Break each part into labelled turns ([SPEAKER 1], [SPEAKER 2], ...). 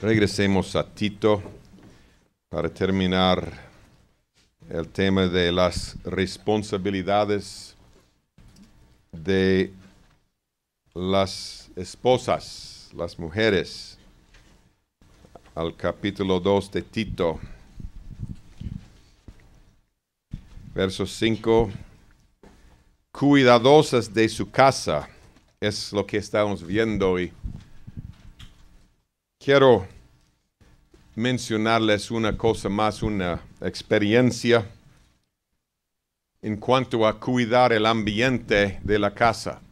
[SPEAKER 1] Regresemos a Tito para terminar el tema de las responsabilidades de las esposas, las mujeres, al capítulo 2 de Tito, verso 5, cuidadosas de su casa, es lo que estamos viendo hoy quiero mencionarles una cosa más, una experiencia en cuanto a cuidar el ambiente de la casa.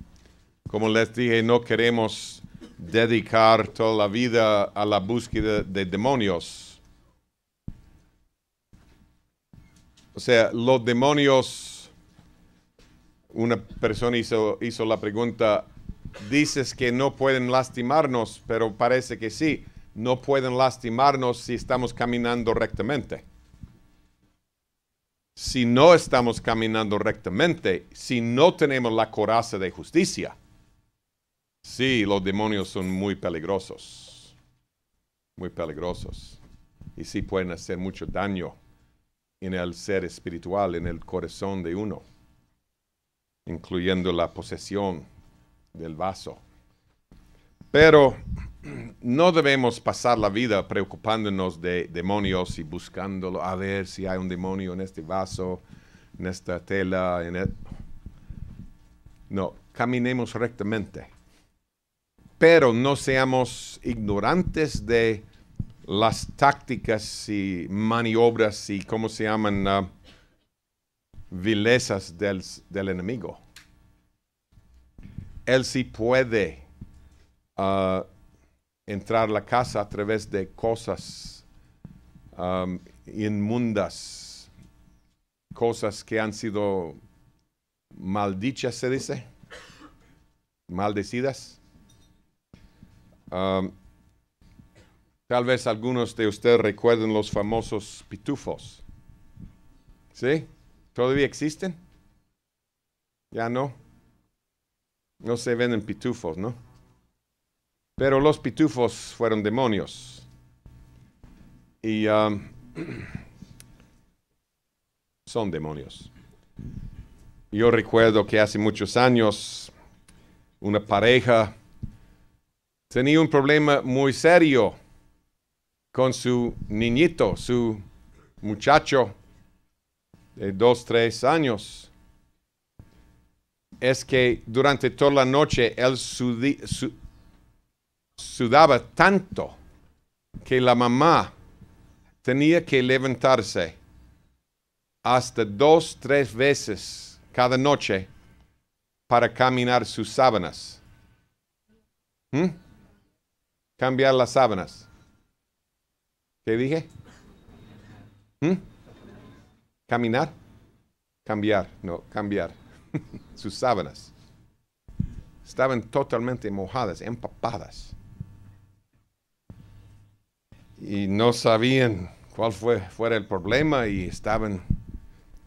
[SPEAKER 1] Como les dije, no queremos dedicar toda la vida a la búsqueda de demonios. O sea, los demonios, una persona hizo, hizo la pregunta, dices que no pueden lastimarnos, pero parece que sí, no pueden lastimarnos si estamos caminando rectamente. Si no estamos caminando rectamente, si no tenemos la coraza de justicia, sí, los demonios son muy peligrosos, muy peligrosos, y sí pueden hacer mucho daño en el ser espiritual, en el corazón de uno, incluyendo la posesión del vaso. Pero no debemos pasar la vida preocupándonos de demonios y buscándolo a ver si hay un demonio en este vaso, en esta tela, en e-, No, caminemos rectamente. Pero no seamos ignorantes de las tácticas y maniobras y cómo se llaman ah, vilezas del enemigo él sí puede ah, entrar a la casa a través de cosas inmundas, cosas que han sido maldichas, se dice, maldecidas. tal vez algunos de ustedes recuerden los famosos pitufos. ¿Sí? ¿Todavía existen? Ya no no se venden pitufos, ¿no? Pero los pitufos fueron demonios. Y um, son demonios. Yo recuerdo que hace muchos años una pareja tenía un problema muy serio con su niñito, su muchacho de dos, tres años es que durante toda la noche él sudaba tanto que la mamá tenía que levantarse hasta dos, tres veces cada noche para caminar sus sábanas. ¿Mm? Cambiar las sábanas. ¿Qué dije? ¿Mm? Caminar. Cambiar, no, cambiar. sus sábanas. Estaban totalmente mojadas, empapadas. Y no sabían cuál fue, fuera el problema y estaban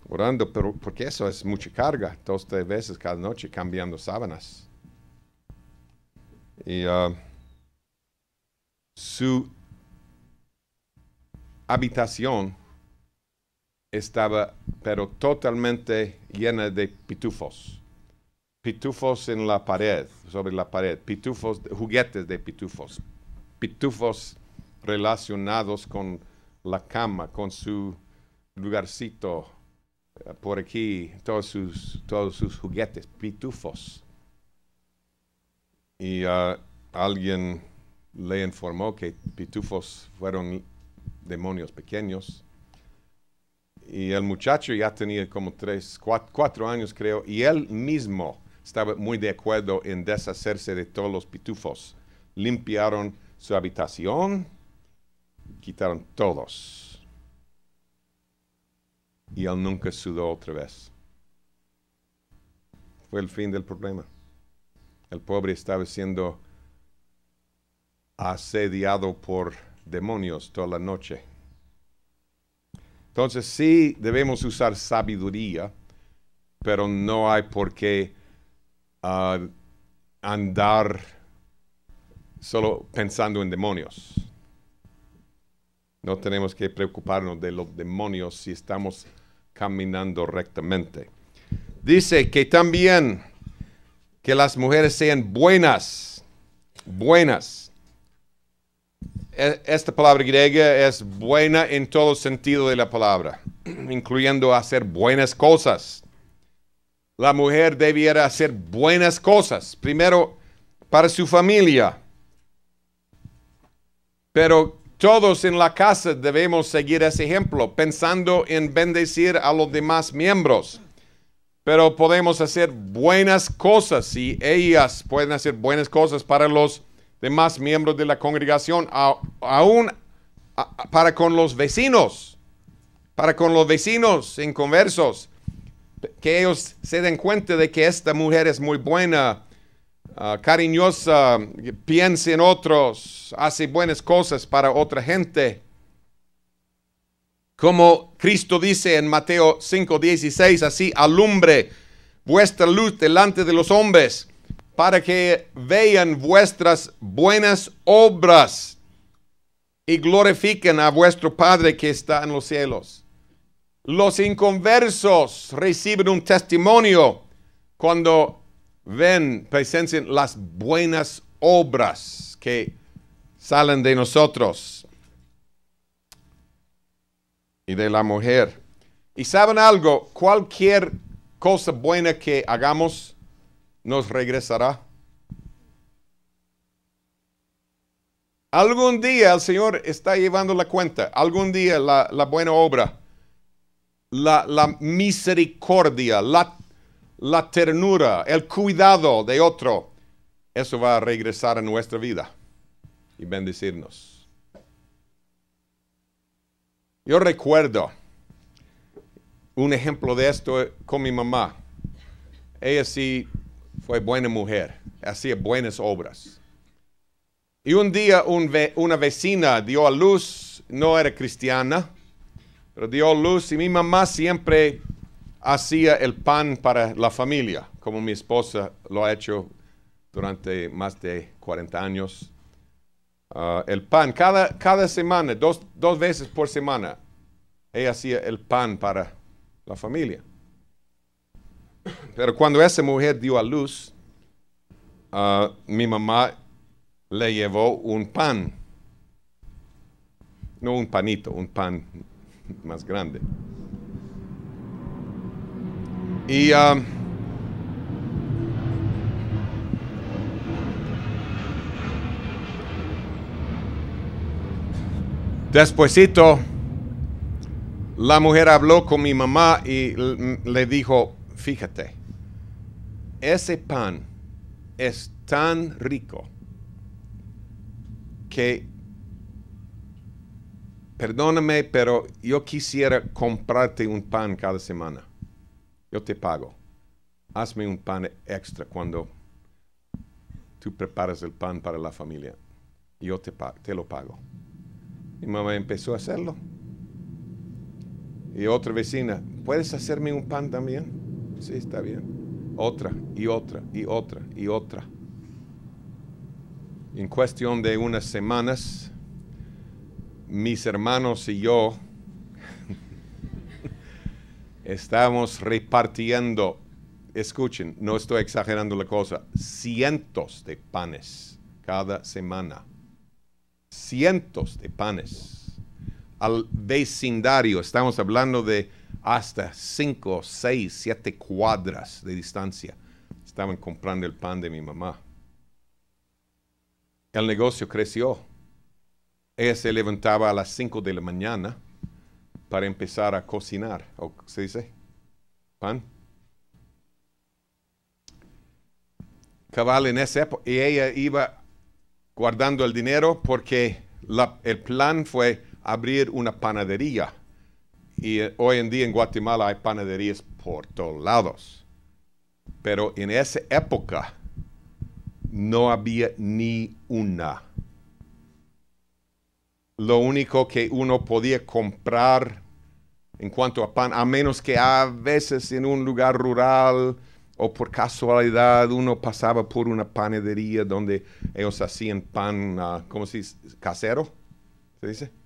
[SPEAKER 1] orando, pero porque eso es mucha carga, dos, tres veces cada noche cambiando sábanas. Y ah, su habitación estaba, pero totalmente llena de pitufos. Pitufos en la pared, sobre la pared, pitufos, juguetes de pitufos, pitufos relacionados con la cama, con su lugarcito eh, por aquí, todos sus, todos sus juguetes, pitufos. Y ah, alguien le informó que pitufos fueron demonios pequeños y el muchacho ya tenía como tres, cuatro, años creo, y él mismo estaba muy de acuerdo en deshacerse de todos los pitufos. Limpiaron su habitación, quitaron todos. Y él nunca sudó otra vez. Fue el fin del problema. El pobre estaba siendo asediado por demonios toda la noche entonces sí debemos usar sabiduría, pero no hay por qué ah, andar solo pensando en demonios. No tenemos que preocuparnos de los demonios si estamos caminando rectamente. Dice que también que las mujeres sean buenas, buenas. E, esta palabra griega es buena en todo sentido de la palabra, incluyendo hacer buenas cosas. La mujer debiera hacer buenas cosas, primero para su familia, pero todos en la casa debemos seguir ese ejemplo, pensando en bendecir a los demás miembros. Pero podemos hacer buenas cosas y ellas pueden hacer buenas cosas para los demás miembros de la congregación, aún para con los vecinos, para con los vecinos en conversos, que ellos se den cuenta de que esta mujer es muy buena, ah, cariñosa, piensa en otros, hace buenas cosas para otra gente. Como Cristo dice en Mateo 5:16, así alumbre vuestra luz delante de los hombres para que vean vuestras buenas obras y glorifiquen a vuestro Padre que está en los cielos. Los inconversos reciben un testimonio cuando ven, presencian las buenas obras que salen de nosotros y de la mujer. Y saben algo, cualquier cosa buena que hagamos, nos regresará. Algún día el Señor está llevando la cuenta, algún día la, buena obra, la, misericordia, la, la ternura, el cuidado de otro, eso va a regresar a nuestra vida y bendecirnos. Yo recuerdo un ejemplo de esto con mi mamá. Ella sí fue buena mujer, hacía buenas obras. Y un día una vecina dio a luz, no era cristiana, pero dio a luz y mi mamá siempre hacía el pan para la familia, como mi esposa lo ha hecho durante más de 40 años. Ah, el pan, cada, cada semana, dos, dos veces por semana, ella hacía el pan para la familia. Pero cuando esa mujer dio a luz, ah, mi mamá le llevó un pan. No un panito, un pan más grande. Y um, ah, despuésito, la mujer habló con mi mamá y le dijo, fíjate, ese pan es tan rico que, perdóname, pero yo quisiera comprarte un pan cada semana. Yo te pago. Hazme un pan extra cuando tú preparas el pan para la familia. Yo te, te lo pago. Mi mamá empezó a hacerlo. Y otra vecina, ¿puedes hacerme un pan también? Sí, está bien otra y otra y otra y otra. En cuestión de unas semanas, mis hermanos y yo estamos repartiendo, escuchen, no estoy exagerando la cosa, cientos de panes cada semana. Cientos de panes al vecindario, estamos hablando de hasta 5, 6, 7 cuadras de distancia. Estaban comprando el pan de mi mamá. El negocio creció. Ella se levantaba a las 5 de la mañana para empezar a cocinar, o se dice, pan. Cabal en esa época, y ella iba guardando el dinero porque el plan fue abrir una panadería y eh, hoy en día en Guatemala hay panaderías por todos lados. Pero en esa época no había ni una. Lo único que uno podía comprar en cuanto a pan, a menos que a veces en un lugar rural o por casualidad uno pasaba por una panadería donde ellos hacían pan, ah, ¿cómo se dice? Casero, ¿se dice?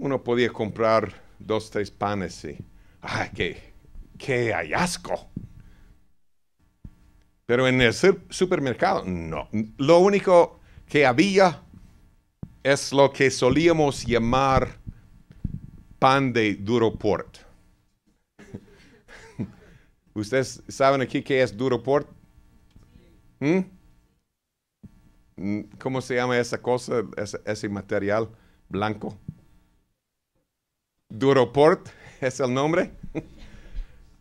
[SPEAKER 1] uno podía comprar dos, tres panes y, ¡ay, qué, qué hallazgo! Pero en el supermercado, no. Lo único que había es lo que solíamos llamar pan de duro ¿Ustedes saben aquí qué es duro port? ¿Mm? ¿Cómo se llama esa cosa, ese material blanco? Duroport es el nombre.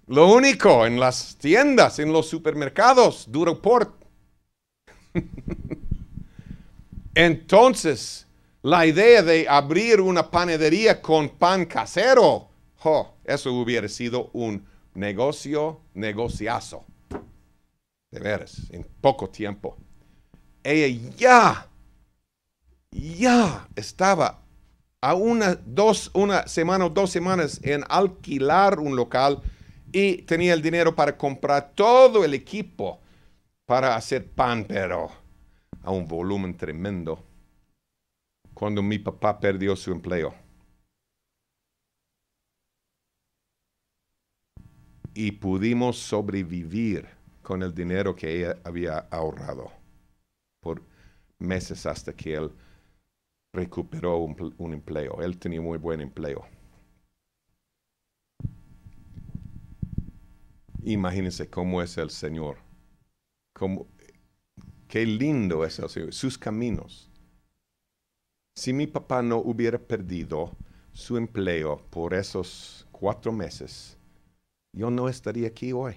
[SPEAKER 1] Lo único en las tiendas, en los supermercados, Duroport. Entonces, la idea de abrir una panadería con pan casero, eso hubiera sido un negocio, negociazo. De veras, en poco tiempo. Ella ya, ya estaba a una, una semana o dos semanas en alquilar un local y tenía el dinero para comprar todo el equipo para hacer pan, pero a un volumen tremendo. Cuando mi papá perdió su empleo. Y pudimos sobrevivir con el dinero que ella había ahorrado por meses hasta que él recuperó un, empleo. Él tenía muy buen empleo. Imagínense cómo es el Señor. qué lindo es el Señor. Sus caminos. Si mi papá no hubiera perdido su empleo por esos cuatro meses, yo no estaría aquí hoy.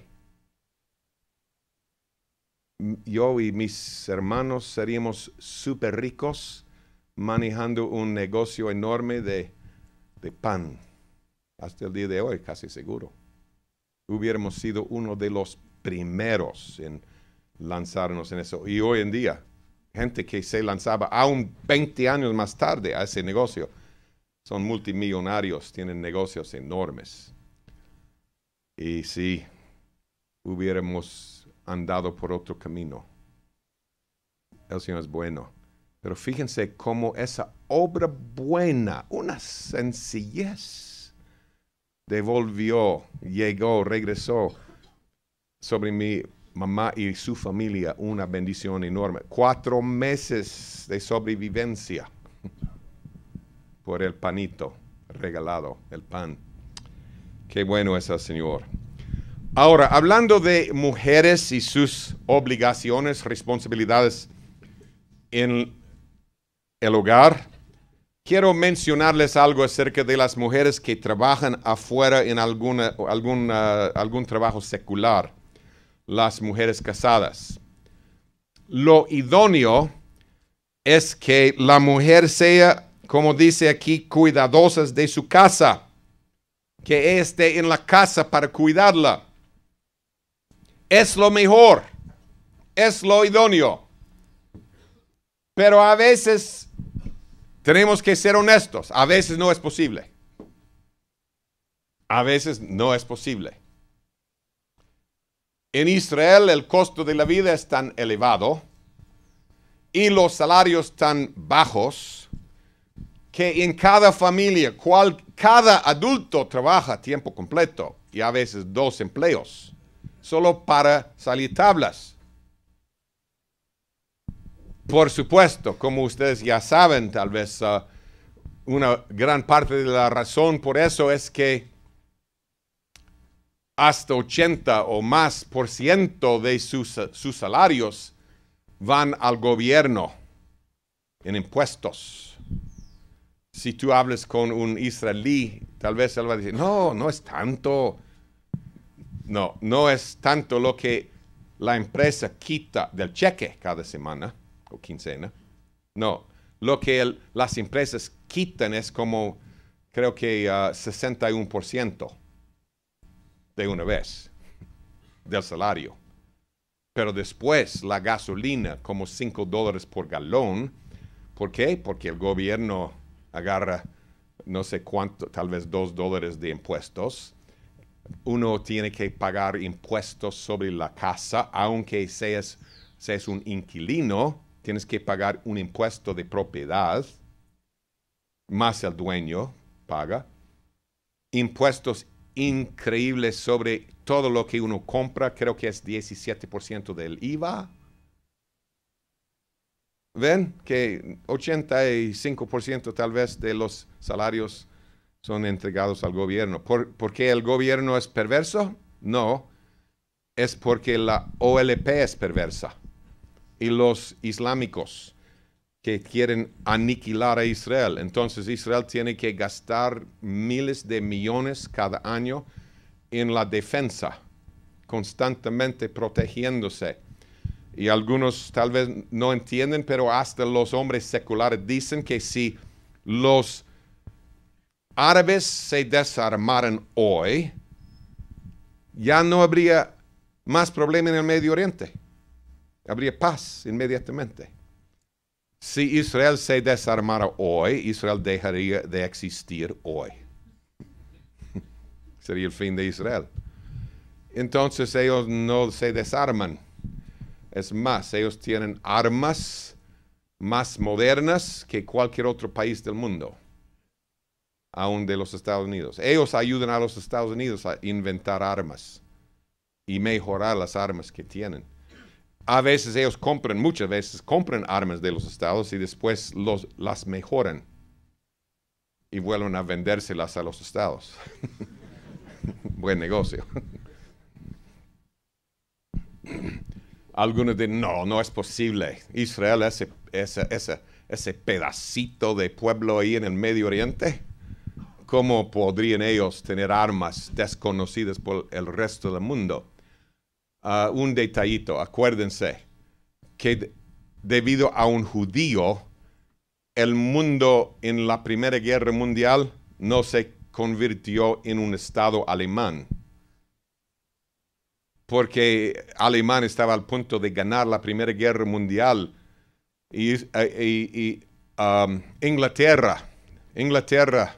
[SPEAKER 1] Yo y mis hermanos seríamos súper ricos manejando un negocio enorme de, pan, hasta el día de hoy, casi seguro. Hubiéramos sido uno de los primeros en lanzarnos en eso. Y hoy en día, gente que se lanzaba aún 20 años más tarde a ese negocio, son multimillonarios, tienen negocios enormes. Y si hubiéramos andado por otro camino, el Señor es bueno. Pero fíjense cómo esa obra buena, una sencillez, devolvió, llegó, regresó sobre mi mamá y su familia una bendición enorme. Cuatro meses de sobrevivencia por el panito regalado, el pan. Qué bueno es el Señor. Ahora, hablando de mujeres y sus obligaciones, responsabilidades en el hogar, quiero mencionarles algo acerca de las mujeres que trabajan afuera en alguna, ah, algún trabajo secular, las mujeres casadas. Lo idóneo es que la mujer sea, como dice aquí, cuidadosa de su casa, que esté en la casa para cuidarla. Es lo mejor, es lo idóneo. Pero a veces tenemos que ser honestos. A veces no es posible. A veces no es posible. En Israel el costo de la vida es tan elevado y los salarios tan bajos que en cada familia, cada adulto trabaja tiempo completo y a veces dos empleos, solo para salir tablas. Por supuesto, como ustedes ya saben, tal vez ah, una gran parte de la razón por eso es que hasta 80 o más por ciento de sus, ah, sus salarios van al gobierno en impuestos. Si tú hablas con un israelí, tal vez él va a decir, no, no es tanto. No, no es tanto lo que la empresa quita del cheque cada semana o quincena. No, lo que las empresas quitan es como, creo que 61% ah, de una vez del salario. Pero después la gasolina como 5 dólares por galón. ¿Por qué? Porque el gobierno agarra no sé cuánto, tal vez 2 dólares de impuestos. Uno tiene que pagar impuestos sobre la casa, aunque seas, seas un inquilino tienes que pagar un impuesto de propiedad, más el dueño paga, impuestos increíbles sobre todo lo que uno compra, creo que es 17% del IVA. Ven que 85% tal vez de los salarios son entregados al gobierno. ¿Por, qué el gobierno es perverso? No, es porque la OLP es perversa y los islámicos que quieren aniquilar a Israel. Entonces Israel tiene que gastar miles de millones cada año en la defensa, constantemente protegiéndose. Y algunos tal vez no entienden, pero hasta los hombres seculares dicen que si los árabes se desarmaran hoy, ya no habría más problema en el Medio Oriente habría paz inmediatamente. Si Israel se desarmara hoy, Israel dejaría de existir hoy. Sería el fin de Israel. Entonces ellos no se desarman. Es más, ellos tienen armas más modernas que cualquier otro país del mundo, aún de los Estados Unidos. Ellos ayudan a los Estados Unidos a inventar armas y mejorar las armas que tienen a veces ellos compran, muchas veces compran armas de los estados y después los, las mejoran y vuelven a vendérselas a los estados. Buen negocio. Algunos dicen, no, no es posible. Israel, ese, ese, ese pedacito de pueblo ahí en el Medio Oriente, ¿cómo podrían ellos tener armas desconocidas por el resto del mundo? un detallito, acuérdense, que debido a un judío, el mundo en la Primera Guerra Mundial no se convirtió en un Estado alemán, porque Alemania estaba al punto de ganar la Primera Guerra Mundial y, eh, um, Inglaterra, Inglaterra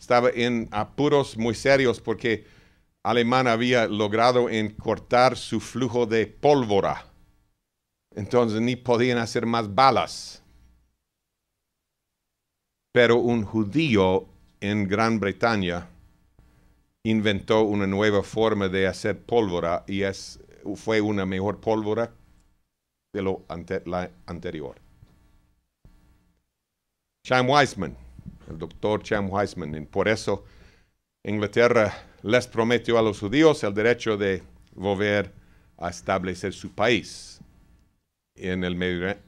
[SPEAKER 1] estaba en apuros muy serios porque Alemán había logrado encortar cortar su flujo de pólvora. Entonces ni podían hacer más balas. Pero un judío en Gran Bretaña inventó una nueva forma de hacer pólvora y es, fue una mejor pólvora de lo la anterior. Cham Weisman, el doctor Cham Weisman, por eso Inglaterra les prometió a los judíos el derecho de volver a establecer su país en el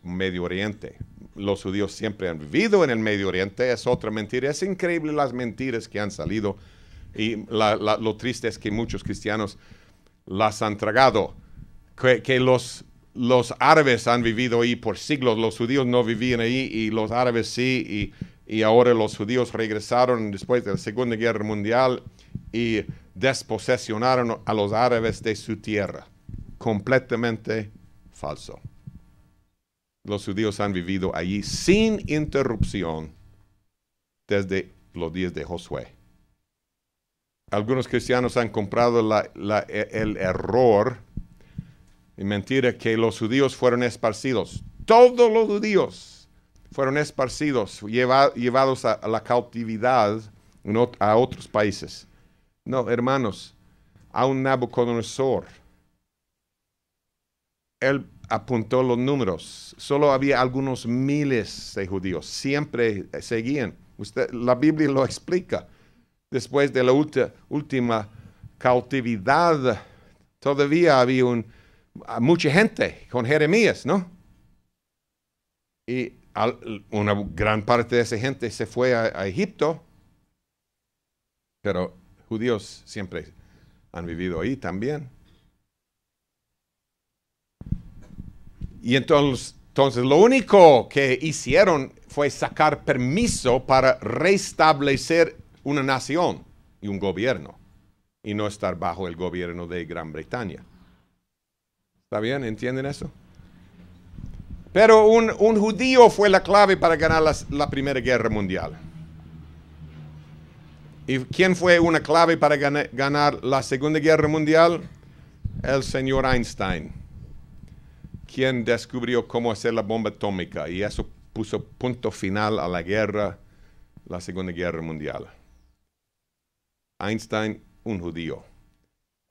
[SPEAKER 1] Medio, Oriente. Los judíos siempre han vivido en el Medio Oriente, es otra mentira. Es increíble las mentiras que han salido y lo triste es que muchos cristianos las han tragado, que, los, los, árabes han vivido ahí por siglos, los judíos no vivían ahí y los árabes sí, y, y ahora los judíos regresaron después de la Segunda Guerra Mundial y desposesionaron a los árabes de su tierra. Completamente falso. Los judíos han vivido allí sin interrupción desde los días de Josué. Algunos cristianos han comprado e, el error y mentira que los judíos fueron esparcidos. Todos los judíos fueron esparcidos, llevados a la cautividad a otros países. No, hermanos, a un Nabucodonosor. Él apuntó los números. Solo había algunos miles de judíos. Siempre seguían. Usted, la Biblia lo explica. Después de la última cautividad, todavía había un, mucha gente con Jeremías, ¿no? Y una gran parte de esa gente se fue a Egipto. Pero judíos siempre han vivido ahí también. Y entonces, entonces lo único que hicieron fue sacar permiso para restablecer una nación y un gobierno y no estar bajo el gobierno de Gran Bretaña. ¿Está bien? ¿Entienden eso? Pero un, judío fue la clave para ganar la Primera Guerra Mundial. ¿Y quién fue una clave para ganar la Segunda Guerra Mundial? El señor Einstein, quien descubrió cómo hacer la bomba atómica y eso puso punto final a la guerra, la Segunda Guerra Mundial. Einstein, un judío.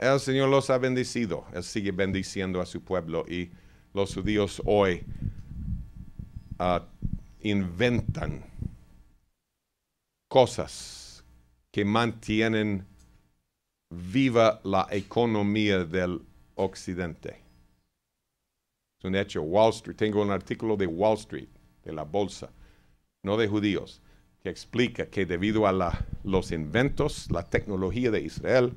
[SPEAKER 1] El Señor los ha bendecido, Él sigue bendiciendo a su pueblo y los judíos hoy ah, inventan cosas que mantienen viva la economía del occidente. Es un hecho. Wall Street, tengo un artículo de Wall Street, de la bolsa, no de judíos, que explica que debido a los inventos, la tecnología de Israel,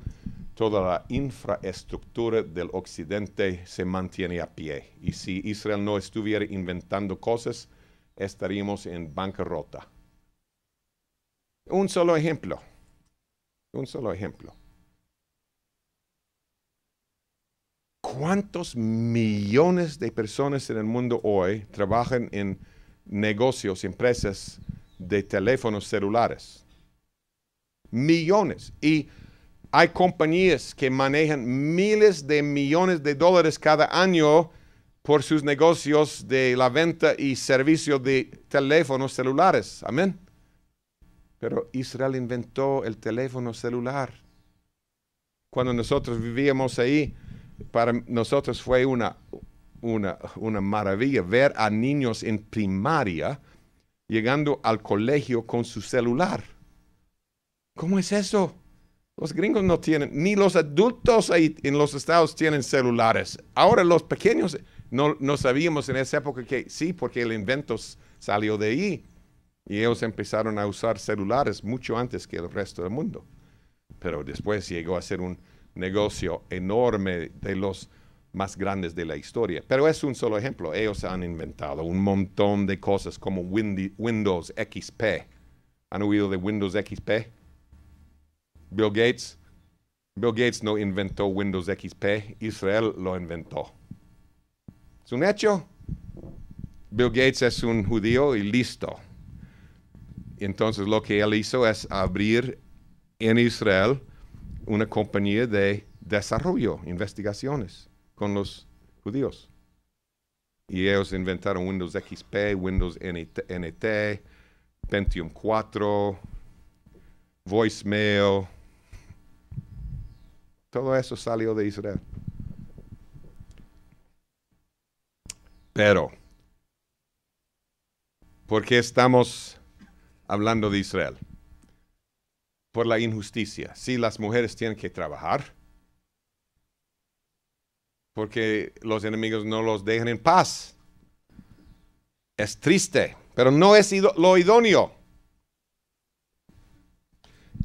[SPEAKER 1] toda la infraestructura del occidente se mantiene a pie. Y si Israel no estuviera inventando cosas, estaríamos en bancarrota. Un solo ejemplo. Un solo ejemplo. ¿Cuántos millones de personas en el mundo hoy trabajan en negocios, empresas de teléfonos celulares? Millones. Y hay compañías que manejan miles de millones de dólares cada año por sus negocios de la venta y servicio de teléfonos celulares. Amén. Pero Israel inventó el teléfono celular. Cuando nosotros vivíamos ahí, para nosotros fue una, una, maravilla ver a niños en primaria llegando al colegio con su celular. ¿Cómo es eso? Los gringos no tienen, ni los adultos ahí en los estados tienen celulares. Ahora los pequeños, no, no sabíamos en esa época que sí, porque el invento salió de ahí. Y ellos empezaron a usar celulares mucho antes que el resto del mundo. Pero después llegó a ser un negocio enorme de los más grandes de la historia. Pero es un solo ejemplo. Ellos han inventado un montón de cosas como Windows XP. ¿Han oído de Windows XP? Bill Gates. Bill Gates no inventó Windows XP. Israel lo inventó. Es un hecho. Bill Gates es un judío y listo entonces lo que él hizo es abrir en Israel una compañía de desarrollo, investigaciones con los judíos. Y ellos inventaron Windows XP, Windows NT, Pentium 4, voicemail. Todo eso salió de Israel. Pero, ¿por qué estamos hablando de Israel, por la injusticia. Si las mujeres tienen que trabajar, porque los enemigos no los dejan en paz. Es triste, pero no es lo idóneo.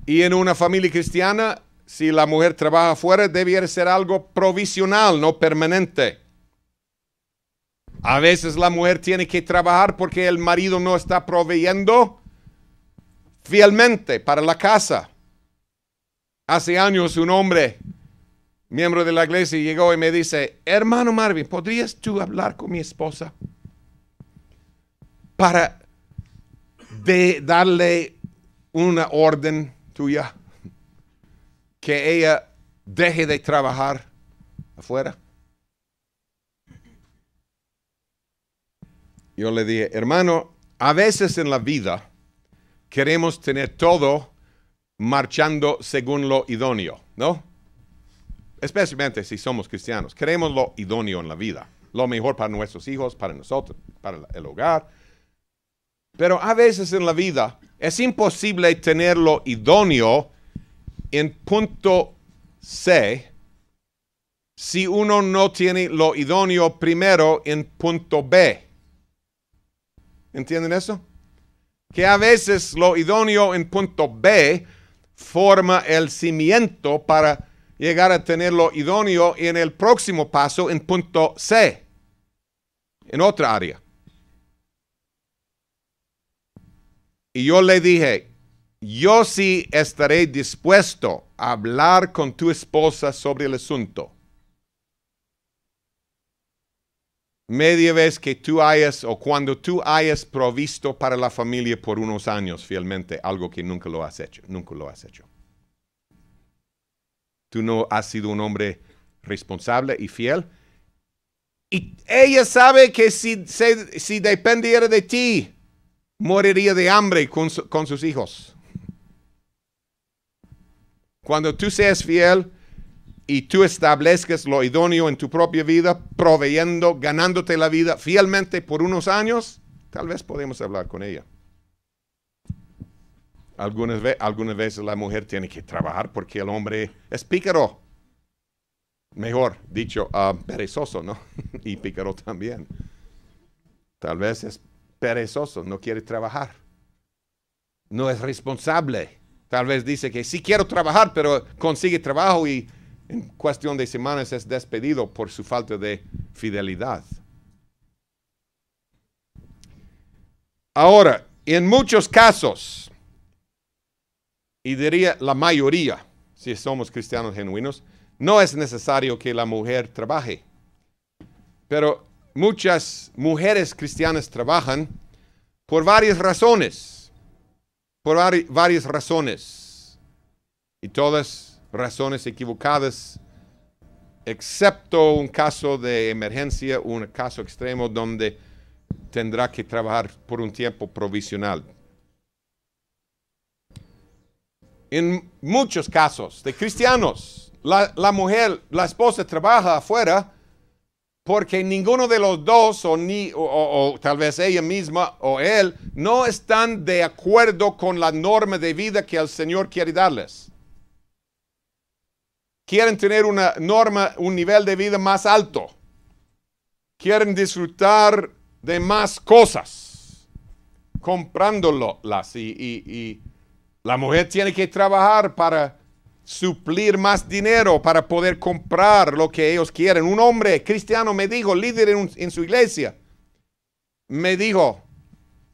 [SPEAKER 1] Y en una familia cristiana, si la mujer trabaja afuera, debiera ser algo provisional, no permanente. A veces la mujer tiene que trabajar porque el marido no está proveyendo fielmente para la casa. Hace años un hombre, miembro de la iglesia, llegó y me dice, hermano Marvin, ¿podrías tú hablar con mi esposa para darle una orden tuya que ella deje de trabajar afuera? Yo le dije, hermano, a veces en la vida, queremos tener todo marchando según lo idóneo, ¿no? Especialmente si somos cristianos. Queremos lo idóneo en la vida, lo mejor para nuestros hijos, para nosotros, para el hogar. Pero a veces en la vida es imposible tener lo idóneo en punto C si uno no tiene lo idóneo primero en punto B. ¿Entienden eso? que a veces lo idóneo en punto B forma el cimiento para llegar a tener lo idóneo en el próximo paso en punto C, en otra área. Y yo le dije, yo sí estaré dispuesto a hablar con tu esposa sobre el asunto media vez que tú hayas o cuando tú hayas provisto para la familia por unos años fielmente, algo que nunca lo has hecho, nunca lo has hecho. Tú no has sido un hombre responsable y fiel. Y ella sabe que si, si dependiera de ti, moriría de hambre con sus hijos. Cuando tú seas fiel, y tú establezcas lo idóneo en tu propia vida, proveyendo, ganándote la vida fielmente por unos años, tal vez podemos hablar con ella. Algunas, veces la mujer tiene que trabajar porque el hombre es pícaro. Mejor dicho, ah, perezoso, ¿no? y pícaro también. Tal vez es perezoso, no quiere trabajar. No es responsable. Tal vez dice que sí quiero trabajar, pero consigue trabajo y en cuestión de semanas es despedido por su falta de fidelidad. Ahora, en muchos casos, y diría la mayoría, si somos cristianos genuinos, no es necesario que la mujer trabaje. Pero muchas mujeres cristianas trabajan por varias razones, por varias razones, y todas razones equivocadas, excepto un caso de emergencia, un caso extremo donde tendrá que trabajar por un tiempo provisional. En muchos casos de cristianos, la, mujer, la esposa trabaja afuera porque ninguno de los dos, o, ni, o, tal vez ella misma o él, no están de acuerdo con la norma de vida que el Señor quiere darles quieren tener una norma, un nivel de vida más alto, quieren disfrutar de más cosas, comprándolas y, la mujer tiene que trabajar para suplir más dinero para poder comprar lo que ellos quieren. Un hombre cristiano me dijo, líder en, en, su iglesia, me dijo,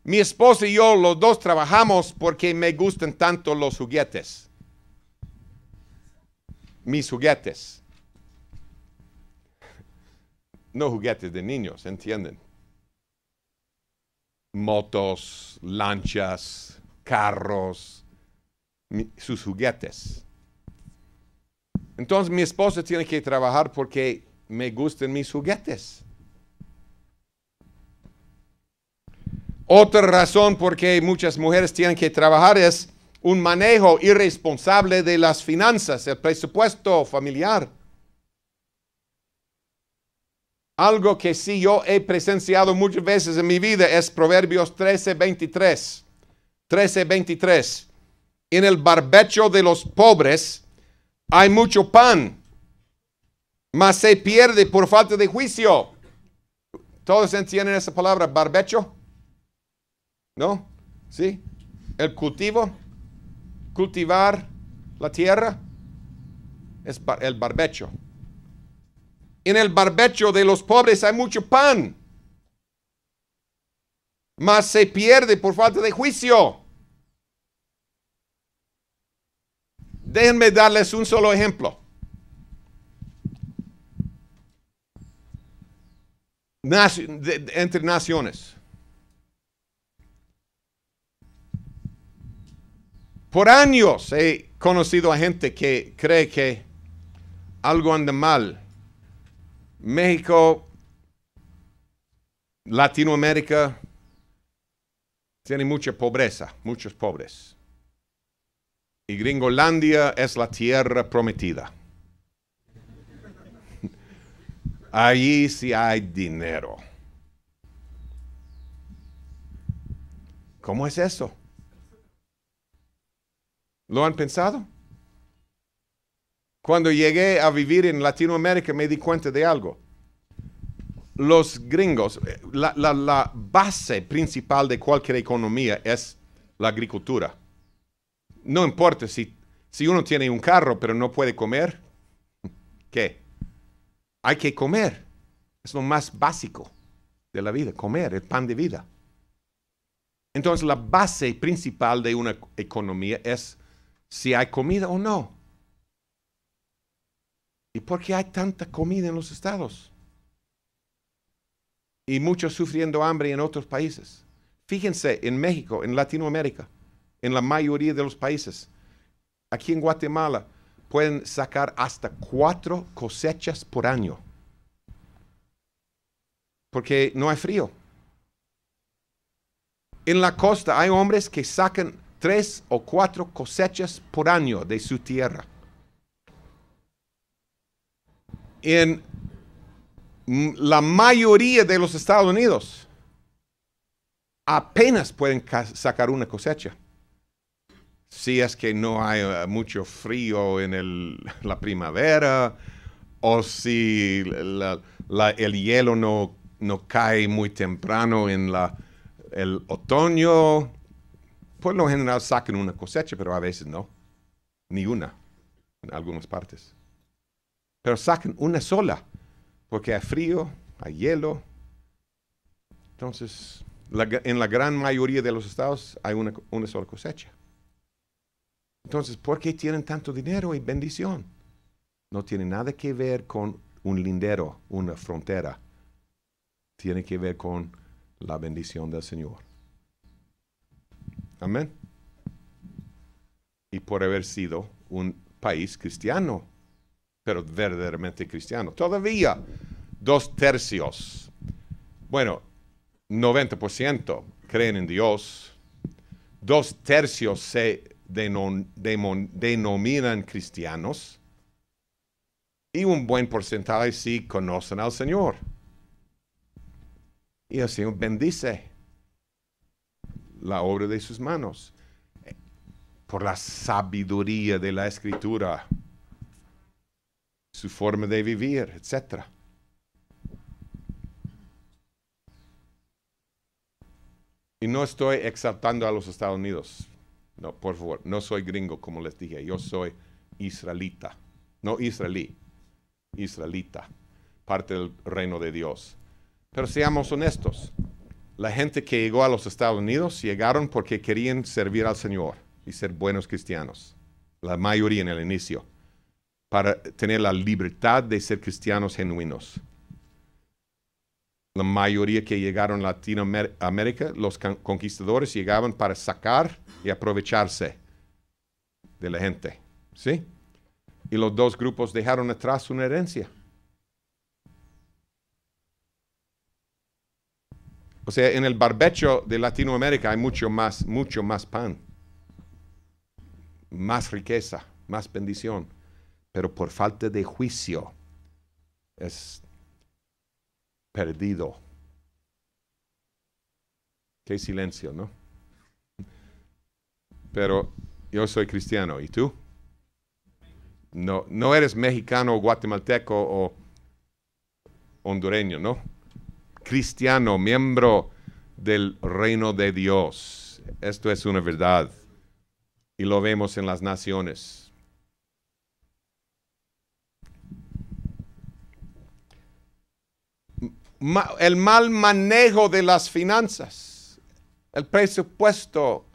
[SPEAKER 1] mi esposa y yo los dos trabajamos porque me gustan tanto los juguetes mis juguetes. No juguetes de niños, ¿entienden? Motos, lanchas, carros, sus juguetes. Entonces mi esposa tiene que trabajar porque me gusten mis juguetes. Otra razón por qué muchas mujeres tienen que trabajar es un manejo irresponsable de las finanzas, el presupuesto familiar. Algo que sí yo he presenciado muchas veces en mi vida es Proverbios 13.23. 13.23. En el barbecho de los pobres hay mucho pan, mas se pierde por falta de juicio. ¿Todos entienden esa palabra, barbecho? ¿No? ¿Sí? El cultivo cultivar la tierra? Es el barbecho. En el barbecho de los pobres hay mucho pan, mas se pierde por falta de juicio. Déjenme darles un solo ejemplo. entre naciones. Por años he conocido a gente que cree que algo anda mal. México, Latinoamérica, tiene mucha pobreza, muchos pobres. Y Gringolandia es la tierra prometida. Allí sí hay dinero. ¿Cómo es eso? ¿Lo han pensado? Cuando llegué a vivir en Latinoamérica me di cuenta de algo. Los gringos, eh, la, base principal de cualquier economía es la agricultura. No importa si, si uno tiene un carro pero no puede comer, ¿qué? Hay que comer. Es lo más básico de la vida, comer, el pan de vida. Entonces la base principal de una economía es si hay comida o no. ¿Y por qué hay tanta comida en los estados? Y muchos sufriendo hambre en otros países. Fíjense en México, en Latinoamérica, en la mayoría de los países. Aquí en Guatemala pueden sacar hasta cuatro cosechas por año. Porque no hay frío. En la costa hay hombres que sacan tres o cuatro cosechas por año de su tierra. En la mayoría de los Estados Unidos apenas pueden sacar una cosecha. Si es que no hay eh, mucho frío en la primavera o si el hielo no, no, cae muy temprano en el otoño por pues lo general sacan una cosecha, pero a veces no. Ni una, en algunas partes. Pero sacan una sola, porque hay frío, hay hielo. Entonces, en la gran mayoría de los estados hay una, una sola cosecha. Entonces, ¿por qué tienen tanto dinero y bendición? No tiene nada que ver con un lindero, una frontera. Tiene que ver con la bendición del Señor. Amén. Y por haber sido un país cristiano, pero verdaderamente cristiano. Todavía dos tercios, bueno, 90% creen en Dios, dos tercios se denominan cristianos y un buen porcentaje sí conocen al Señor. Y el Señor bendice la obra de sus manos, por la sabiduría de la escritura, su forma de vivir, etc. Y no estoy exaltando a los Estados Unidos. No, por favor, no soy gringo, como les dije, yo soy israelita. No israelí, israelita, parte del reino de Dios. Pero seamos honestos la gente que llegó a los Estados Unidos llegaron porque querían servir al Señor y ser buenos cristianos, la mayoría en el inicio, para tener la libertad de ser cristianos genuinos. La mayoría que llegaron a Latinoamérica, los conquistadores llegaban para sacar y aprovecharse de la gente. ¿Sí? Y los dos grupos dejaron atrás una herencia. O sea, en el barbecho de Latinoamérica hay mucho más, mucho más pan, más riqueza, más bendición, pero por falta de juicio es perdido. Qué silencio, ¿no? Pero yo soy cristiano, ¿y tú? No, no eres mexicano, guatemalteco o hondureño, ¿no? cristiano, miembro del reino de Dios. Esto es una verdad y lo vemos en las naciones. el mal manejo de las finanzas, el presupuesto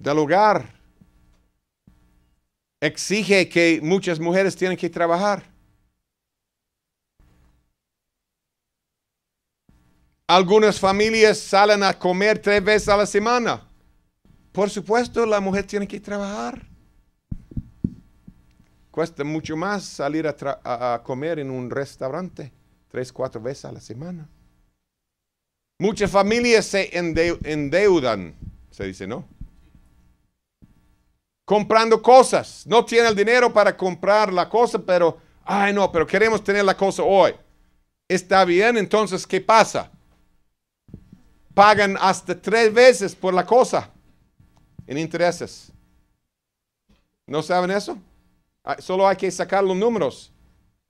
[SPEAKER 1] del hogar, exige que muchas mujeres tienen que trabajar Algunas familias salen a comer tres veces a la semana. Por supuesto, la mujer tiene que trabajar. Cuesta mucho más salir a, comer en un restaurante tres, cuatro veces a la semana. Muchas familias se endeudan, se dice, ¿no? Comprando cosas. No tiene el dinero para comprar la cosa, pero, no, pero queremos tener la cosa hoy. Está bien, entonces, ¿qué pasa? pagan hasta tres veces por la cosa en intereses. ¿No saben eso? Ah, solo hay que sacar los números.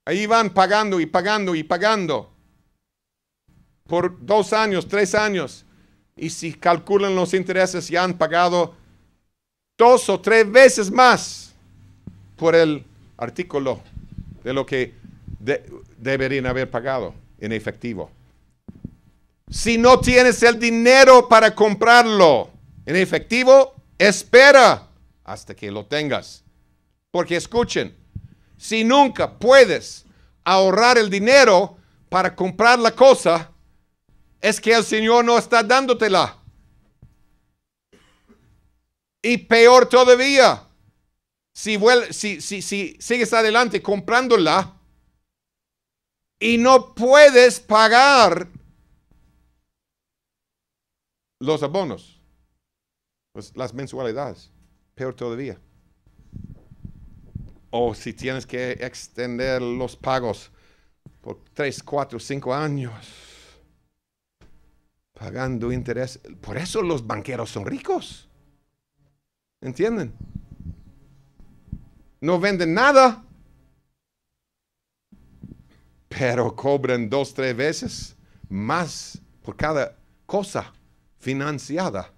[SPEAKER 1] Ahí van pagando y pagando y pagando por dos años, tres años. Y si calculan los intereses, ya han pagado dos o tres veces más por el artículo de lo que deberían haber pagado en efectivo. Si no tienes el dinero para comprarlo en efectivo, espera hasta que lo tengas. Porque escuchen, si nunca puedes ahorrar el dinero para comprar la cosa, es que el Señor no está dándotela. Y peor todavía, si, si, si, si, sigues adelante comprándola y no puedes pagar los abonos, pues, las mensualidades, peor todavía. O si tienes que extender los pagos por 3, 4, 5 años, pagando interés. Por eso los banqueros son ricos. ¿Entienden? No venden nada, pero cobran dos, tres veces más por cada cosa financiada.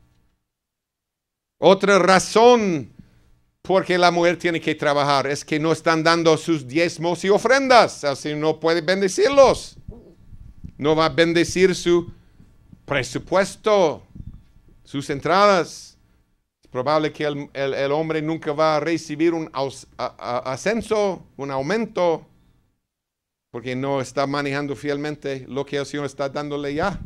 [SPEAKER 1] Otra razón por qué la mujer tiene que trabajar es que no están dando sus diezmos y ofrendas, así no puede bendecirlos. No va a bendecir su presupuesto, sus entradas. Es probable que el, hombre nunca va a recibir un ascenso, un aumento, porque no está manejando fielmente lo que el Señor está dándole ya.